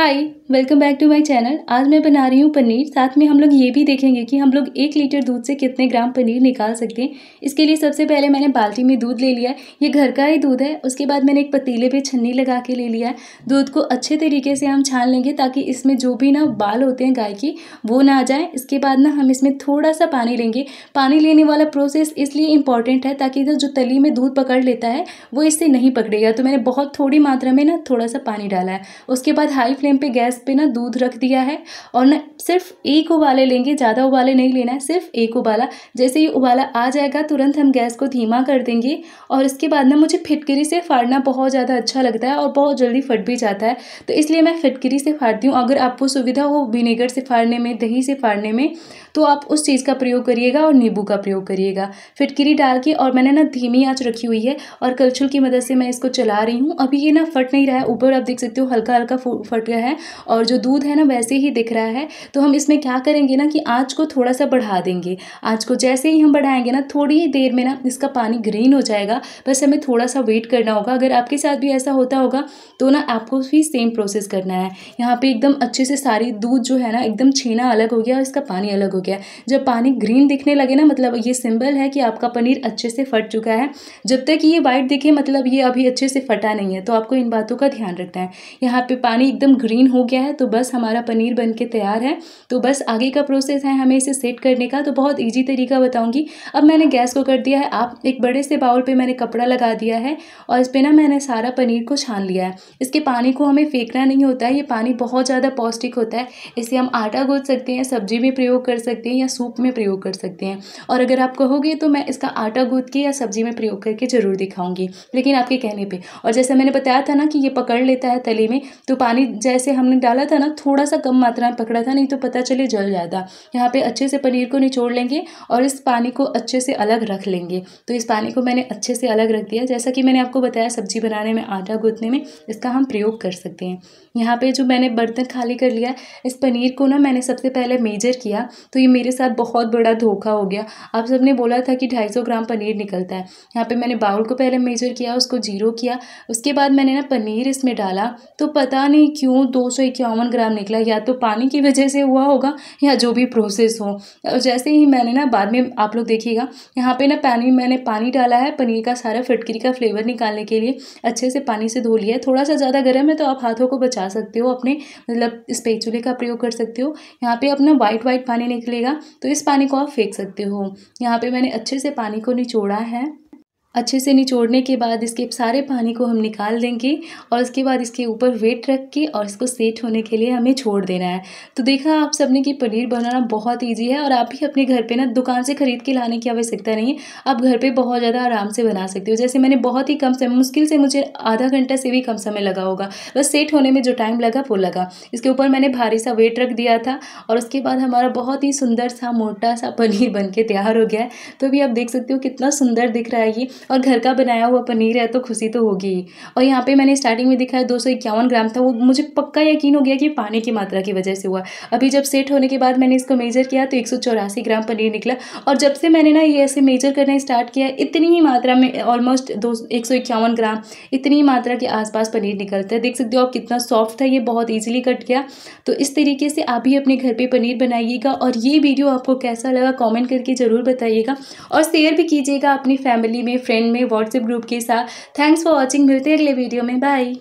hi welcome back to my channel आज मैं बना रही हूँ पनीर साथ में हम लोग ये भी देखेंगे कि हम लोग एक लीटर दूध से कितने ग्राम पनीर निकाल सकते हैं इसके लिए सबसे पहले मैंने बाल्टी में दूध ले लिया है ये घर का ही दूध है उसके बाद मैंने एक पतीले पे छन्नी लगा के ले लिया है दूध को अच्छे तरीके से हम छान लेंगे ताकि इसमें जो भी ना बाल होते हैं गाय की वो ना आ जाए इसके बाद ना हम इसमें थोड़ा सा पानी लेंगे पानी लेने वाला प्रोसेस इसलिए इंपॉर्टेंट है ताकि जो तली में दूध पकड़ लेता है वो इससे नहीं पकड़ेगा तो मैंने बहुत थोड़ी मात्रा में ना थोड़ा सा पानी डाला है उसके बाद हाई फ्लेम फ्लेम पे गैस पे ना दूध रख दिया है और ना सिर्फ एक उबाले लेंगे ज़्यादा उबाले नहीं लेना है सिर्फ एक उबाला जैसे ही उबाला आ जाएगा तुरंत हम गैस को धीमा कर देंगे और इसके बाद ना मुझे फिटकरी से फाड़ना बहुत ज़्यादा अच्छा लगता है और बहुत जल्दी फट भी जाता है तो इसलिए मैं फिटकरी से फाड़ती हूँ अगर आपको सुविधा हो विनेगर से फाड़ने में दही से फाड़ने में तो आप उस चीज़ का प्रयोग करिएगा और नींबू का प्रयोग करिएगा फिटकरी डाल के और मैंने ना धीमी आँच रखी हुई है और कलछुल की मदद से मैं इसको चला रही हूँ अभी ये ना फट नहीं रहा है ऊपर आप देख सकते हो हल्का हल्का फट गया है और जो दूध है ना वैसे ही दिख रहा है तो हम इसमें क्या करेंगे ना कि आँच को थोड़ा सा बढ़ा देंगे आँच को जैसे ही हम बढ़ाएंगे ना थोड़ी ही देर में ना इसका पानी ग्रीन हो जाएगा बस हमें थोड़ा सा वेट करना होगा अगर आपके साथ भी ऐसा होता होगा तो ना आपको भी सेम प्रोसेस करना है यहाँ पर एकदम अच्छे से सारी दूध जो है ना एकदम छीना अलग हो गया और इसका पानी अलग हो गया जब पानी ग्रीन दिखने लगे ना मतलब ये सिंबल है कि आपका पनीर अच्छे से फट चुका है जब तक ये वाइट दिखे मतलब ये अभी अच्छे से फटा नहीं है तो आपको इन बातों का ध्यान रखना है यहाँ पे पानी एकदम ग्रीन हो गया है तो बस हमारा पनीर बन के तैयार है तो बस आगे का प्रोसेस है हमें इसे सेट करने का तो बहुत ईजी तरीका बताऊँगी अब मैंने गैस को कर दिया है आप एक बड़े से बाउल पर मैंने कपड़ा लगा दिया है और इस पर ना मैंने सारा पनीर को छान लिया है इसके पानी को हमें फेंकना नहीं होता है ये पानी बहुत ज़्यादा पौष्टिक होता है इसे हम आटा गूँध सकते हैं सब्जी में प्रयोग कर सकते हैं या सूप में प्रयोग कर सकते हैं और अगर आप कहोगे तो मैं इसका आटा गूँध के या सब्जी में प्रयोग करके ज़रूर दिखाऊंगी लेकिन आपके कहने पर और जैसे मैंने बताया था ना कि ये पकड़ लेता है तले में तो पानी जैसे हमने डाला था ना थोड़ा सा कम मात्रा में पकड़ा था नहीं तो पता चले जल जाता यहाँ पे अच्छे से पनीर को निचोड़ लेंगे और इस पानी को अच्छे से अलग रख लेंगे तो इस पानी को मैंने अच्छे से अलग रख दिया जैसा कि मैंने आपको बताया सब्जी बनाने में आटा गूंथने में इसका हम प्रयोग कर सकते हैं यहाँ पर जो मैंने बर्तन खाली कर लिया इस पनीर को ना मैंने सबसे पहले मेजर किया तो ये मेरे साथ बहुत बड़ा धोखा हो गया आप सबने बोला था कि ढाई ग्राम पनीर निकलता है यहाँ पर मैंने बाउल को पहले मेजर किया उसको जीरो किया उसके बाद मैंने ना पनीर इसमें डाला तो पता नहीं क्यों वो दो सौ इक्यावन ग्राम निकला या तो पानी की वजह से हुआ होगा या जो भी प्रोसेस हो जैसे ही मैंने ना बाद में आप लोग देखिएगा यहाँ पे ना पानी मैंने पानी डाला है पनीर का सारा फिटकरी का फ्लेवर निकालने के लिए अच्छे से पानी से धो लिया है थोड़ा सा ज़्यादा गर्म है तो आप हाथों को बचा सकते हो अपने मतलब स्पेचुले का प्रयोग कर सकते हो यहाँ पे अपना वाइट वाइट पानी निकलेगा तो इस पानी को आप फेंक सकते हो यहाँ पे मैंने अच्छे से पानी को निचोड़ा है अच्छे से निचोड़ने के बाद इसके सारे पानी को हम निकाल देंगे और उसके बाद इसके ऊपर वेट रख के और इसको सेट होने के लिए हमें छोड़ देना है तो देखा आप सबने कि पनीर बनाना बहुत ईजी है और आप भी अपने घर पे ना दुकान से ख़रीद के लाने की आवश्यकता नहीं है आप घर पे बहुत ज़्यादा आराम से बना सकते हो जैसे मैंने बहुत ही कम समय मुश्किल से मुझे आधा घंटा से भी कम समय लगा होगा बस सेट होने में जो टाइम लगा वो लगा इसके ऊपर मैंने भारी सा वेट रख दिया था और उसके बाद हमारा बहुत ही सुंदर सा मोटा सा पनीर बन तैयार हो गया है तो अभी आप देख सकते हो कितना सुंदर दिख रहा है ये और घर का बनाया हुआ पनीर है तो खुशी तो होगी ही और यहाँ पे मैंने स्टार्टिंग में दिखाया दो सौ इक्यावन ग्राम था वो मुझे पक्का यकीन हो गया कि पानी की मात्रा की वजह से हुआ अभी जब सेट होने के बाद मैंने इसको मेजर किया तो एक ग्राम पनीर निकला और जब से मैंने ना ये ऐसे मेजर करना स्टार्ट किया इतनी ही मात्रा में ऑलमोस्ट दो एक ग्राम इतनी ही मात्रा के आसपास पनीर निकलता है देख सकते हो आप कितना सॉफ्ट था ये बहुत ईजिली कट गया तो इस तरीके से आप भी अपने घर पर पनीर बनाइएगा और ये वीडियो आपको कैसा लगा कॉमेंट करके ज़रूर बताइएगा और शेयर भी कीजिएगा अपनी फैमिली में फ्रेंड में व्हाट्सएप ग्रुप के साथ थैंक्स फॉर वॉचिंग मिलते हैं अगले वीडियो में बाय